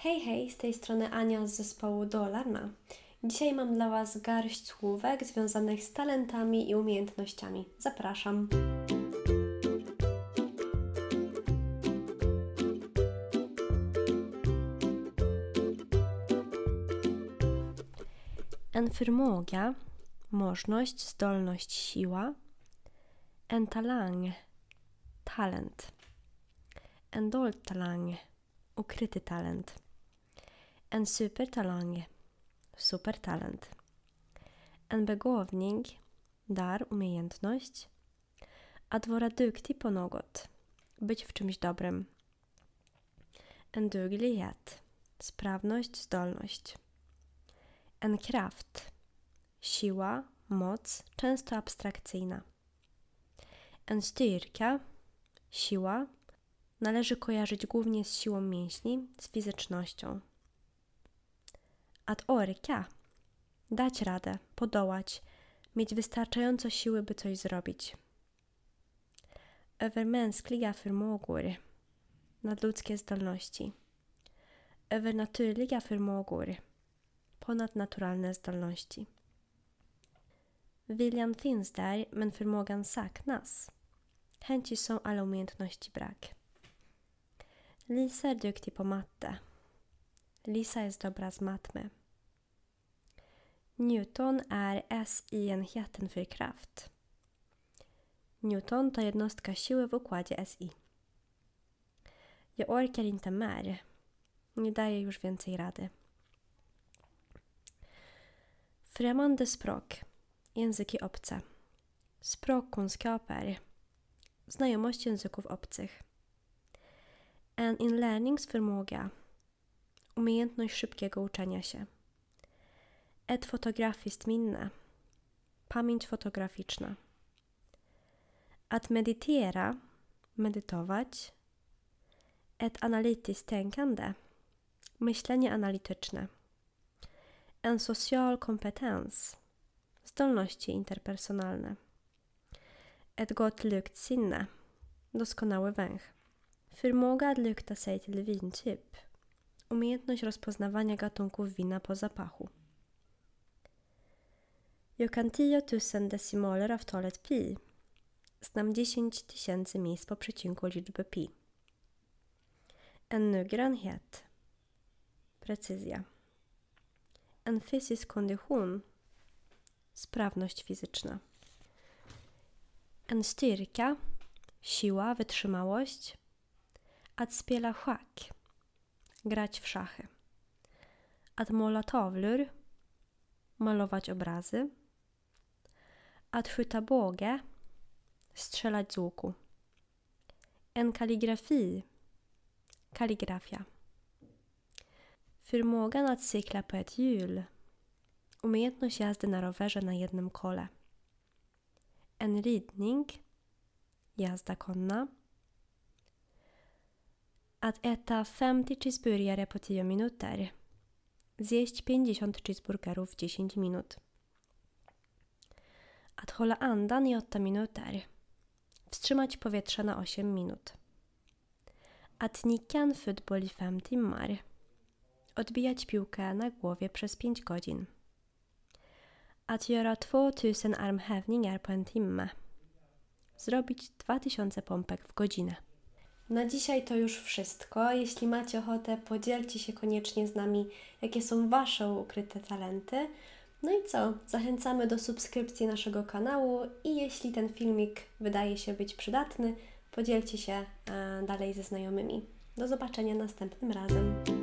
Hej, hej, z tej strony Ania z zespołu Dolarna. Dzisiaj mam dla Was garść słówek związanych z talentami i umiejętnościami. Zapraszam! Enfermogia, możność, zdolność, siła. Entalang, talent. Endoltalang, ukryty talent. En supertalang, supertalent. En begåvning, dar, umiejętność. Att vara duktig på något, być w czymś dobrym. En duglighet, sprawność, zdolność. En kraft, siła, moc, często abstrakcyjna. En styrka, siła, należy kojarzyć głównie z siłą mięśni, z fizycznością. Att orka. Dać radę, podołać, mieć wystarczająco siły, by coś zrobić. Övermänskliga förmågor. Nadludzkie zdolności. Övernaturliga förmågor. Ponadnaturalne zdolności. William finns där, men förmågan saknas. Chęci są, ale umiejętności brak. Lisa är duktig på matte. Lisa jest dobra z matmy. Newton är SI-enheten för kraft. Newton to jednostka siły w układzie SI. Jag orkar inte mer. Nie daję już więcej rady. Främmande språk. Języki obce. Språkkunskaper. Znajomość języków obcych. En inlärningsförmåga. Umiejętność szybkiego uczenia się ett fotografiskt minne. Pamięć fotograficzna. Att meditera, medytować. Ett analitiskt tänkande, myślenie analityczne. En social kompetens, zdolności interpersonalne. Ett gott sinne, doskonały węch. Förmåga att lukta sig till vintyp, umiejętność rozpoznawania gatunków wina po zapachu. Jokam 10 000 decimaler av talet pi. Znam 10 tysięcy miejsc po przecinku liczby pi. En noggrannhet. Precyzja. En fysisk kondition. Sprawność fizyczna. En styrka. Siła, wytrzymałość. Att spela schack. Grać w szachy. Att måla Malować obrazy att skjuta båge, strzelać z łuku. En kalligrafi, kaligrafia, Förmågan att cykla på ett hjul, umiejętność jazdy na rowerze na jednym kole. En ridning, jazda konna. Att äta 50 cheeseburgare på 10 minuter. Zjeść 50 cheeseburgerów w 10 minut att hålla andan i 8 minuter. Wstrzymać powietrze na 8 minut. Att nicka en fotboll i 5 timmar. Odbijać piłkę na głowie przez 5 godzin. Att göra 2000 armhävningar på en timme. Zrobić 2000 pompek w godzinę. Na dzisiaj to już wszystko. Jeśli macie ochotę, podzielcie się koniecznie z nami, jakie są Wasze ukryte talenty. No i co? Zachęcamy do subskrypcji naszego kanału i jeśli ten filmik wydaje się być przydatny, podzielcie się e, dalej ze znajomymi. Do zobaczenia następnym razem.